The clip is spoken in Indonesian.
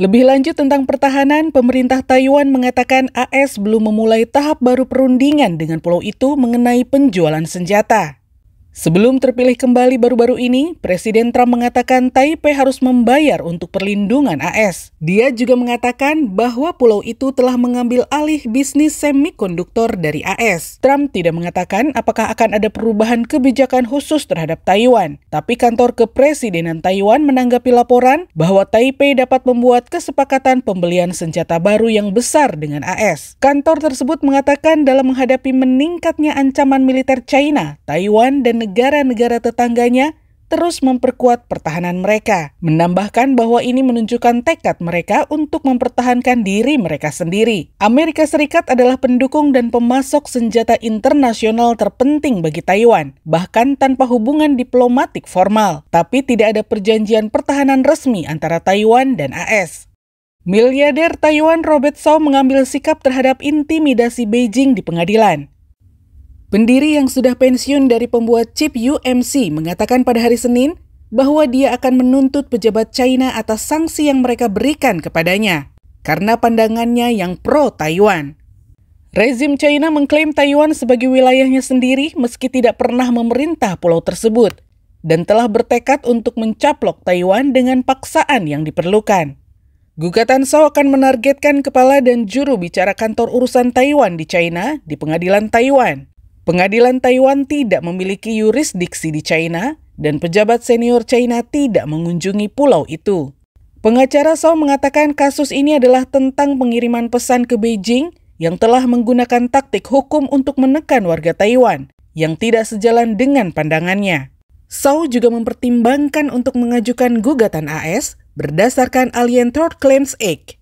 Lebih lanjut tentang pertahanan, pemerintah Taiwan mengatakan AS belum memulai tahap baru perundingan dengan pulau itu mengenai penjualan senjata. Sebelum terpilih kembali baru-baru ini, Presiden Trump mengatakan Taipei harus membayar untuk perlindungan AS. Dia juga mengatakan bahwa pulau itu telah mengambil alih bisnis semikonduktor dari AS. Trump tidak mengatakan apakah akan ada perubahan kebijakan khusus terhadap Taiwan, tapi kantor kepresidenan Taiwan menanggapi laporan bahwa Taipei dapat membuat kesepakatan pembelian senjata baru yang besar dengan AS. Kantor tersebut mengatakan dalam menghadapi meningkatnya ancaman militer China, Taiwan dan negara negara-negara tetangganya terus memperkuat pertahanan mereka, menambahkan bahwa ini menunjukkan tekad mereka untuk mempertahankan diri mereka sendiri. Amerika Serikat adalah pendukung dan pemasok senjata internasional terpenting bagi Taiwan, bahkan tanpa hubungan diplomatik formal, tapi tidak ada perjanjian pertahanan resmi antara Taiwan dan AS. Miliarder Taiwan Robert Shaw mengambil sikap terhadap intimidasi Beijing di pengadilan. Pendiri yang sudah pensiun dari pembuat chip UMC mengatakan pada hari Senin bahwa dia akan menuntut pejabat China atas sanksi yang mereka berikan kepadanya karena pandangannya yang pro Taiwan. Rezim China mengklaim Taiwan sebagai wilayahnya sendiri meski tidak pernah memerintah pulau tersebut dan telah bertekad untuk mencaplok Taiwan dengan paksaan yang diperlukan. Gugatan Sao akan menargetkan kepala dan juru bicara kantor urusan Taiwan di China di pengadilan Taiwan. Pengadilan Taiwan tidak memiliki yurisdiksi di China dan pejabat senior China tidak mengunjungi pulau itu. Pengacara Song mengatakan kasus ini adalah tentang pengiriman pesan ke Beijing yang telah menggunakan taktik hukum untuk menekan warga Taiwan yang tidak sejalan dengan pandangannya. So juga mempertimbangkan untuk mengajukan gugatan AS berdasarkan Alien Tort Claims Act